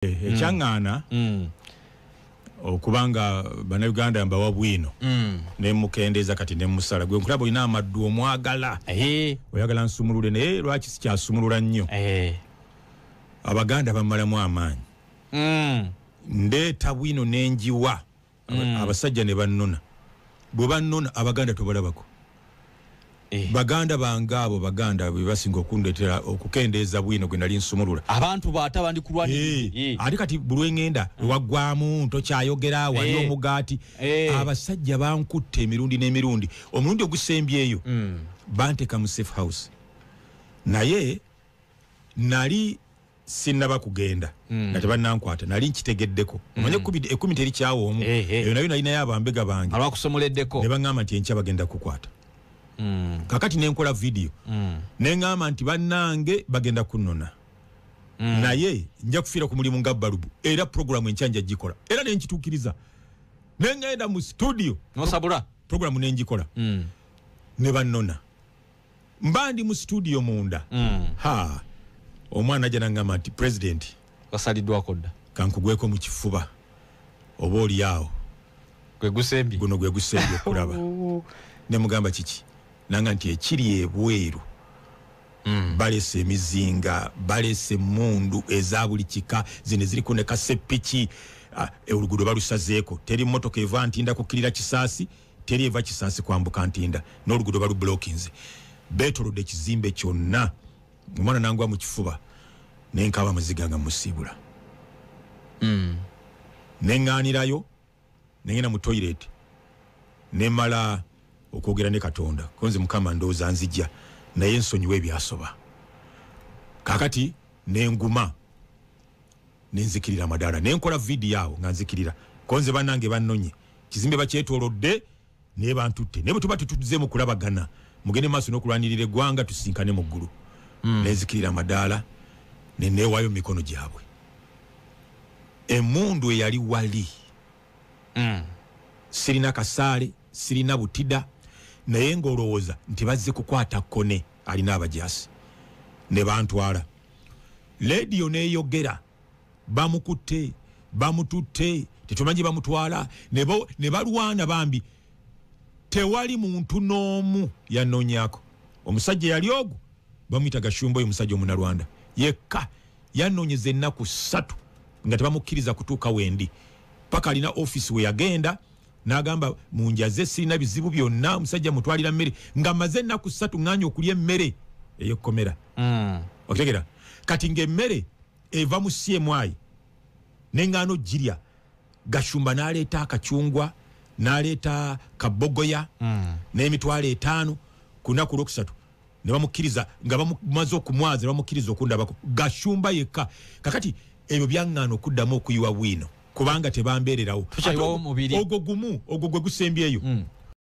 Eh, mm. ekyaŋŋaana mm. okuba nga bannayuganda mbawa bwino mm. nemukendeeza kati nemusala gwe nkulaba olina amaddu omwagala oyagala nsumulule naye lwaki sikyasumulula nnyo abaganda bamalamu amaanyi ndeeta bwino nenjiwa abasajja ne bannona bwe bannona abaganda tobalabako eh. baganda bange abo baganda bebasinga okundetera okukendeeza bwino gwe nali nsumulula abantu baate abandi kulwanir eh. eh. ate kati bulwengenda mm. waggwamu tokyayogera eh. wali omugaati eh. abasajja bankutte emirundi n'emirundi omulundi ogusembyeyo mm. banteeka mu safe house naye nali sinaba kugenda mm. nga tebanankwata nali nkitegeddeko mm. omanye mm. ekumi terikyawo omu eh, eh. eyo hey. nayo nalinayo abambega bangeebaamba nti enkya bagenda kukwata mm. kakati nenkola vidiyo mm. neŋgamba nti bannange bagenda kunona mm. naye nja kufiira ku mulimu nga balubu era puroguramu enkyanja gikola era nenkituukiriza nengenda mu situdiyo nosabula puroguramu nenjikola mm. ne bannona mba ndi mu situdiyo munda mm. ha omwana ajja naŋgamba nti purezidenti wasaliddwako dda kankugweko mu kifuba oba oliawo gwegusembye guno gwegusembye okulaba oh. nemugamba kiki nanga nti ekiri ebweru Mm. balese emizinga balese emundu eza buli kika zino eziriko ne kasepiki uh, oluguudo balusazeeko teri motoka eva ntinda kukirira kisaasi teri eva kisaasi kwambuka ntinda n'oluguudo balublokins betolodde ekizimbe kyonna omwana nangwa mu kifuba naye nkaba muziga nga musiibula mm. ne ŋŋaanirayo nengenda mu toyireti nemala okwogera ne katonda konze mukama ndooza nzijja naye nsonyiwa ebyasoba kakati nenguma nenzikirira madaala nenkola vidiyo awo nga nzikirira konze bannange bannonye kizimbe bakyetolodde naye bantutte naye bwetuba tetuzeemu kulabagana mugende maaso nokulwanirira eggwanga tusinkane mu ggulu hmm. nenzikirira madaala nenewaayo mumikono gyabwe emundu eyali wali hmm. sirina kasaale sirina butida naye ngaolowooza nti bazze kukwata kone alina abajasi nebantwala lediyo neyogera bamukutte bamututte tetumanye bamutwala ne balwana bambi tewali muntu n'omu yanonyako omusajja yali ogu bamwyita gashumba oyo omusajja omunalwanda yekka yanonyeza ennaku ssatu nga tebamukkiriza kutuuka wendi paka alina ofisi weyagenda nagamba munjaze sirina bizibu byonna omusajja mutwalira mmere nga maze enaku satu ŋanya okulya emmere eyokukomera hmm. okitegera kati ngaemmere eva mu cmi neŋgano ogirya gashumba naleeta akacungwa naleeta kabogoya hmm. nemitwalo etaano kunaku lwokusatu nebamukkiriza nga bamumaze okumwaza nebamukkiriza okundabako gashumba yekka kakati ebyo byaŋŋaana okuddamu okuyiwa bwino kubanga tebambererawo ogwo gumu ogwo gwe gusembyeyo mm.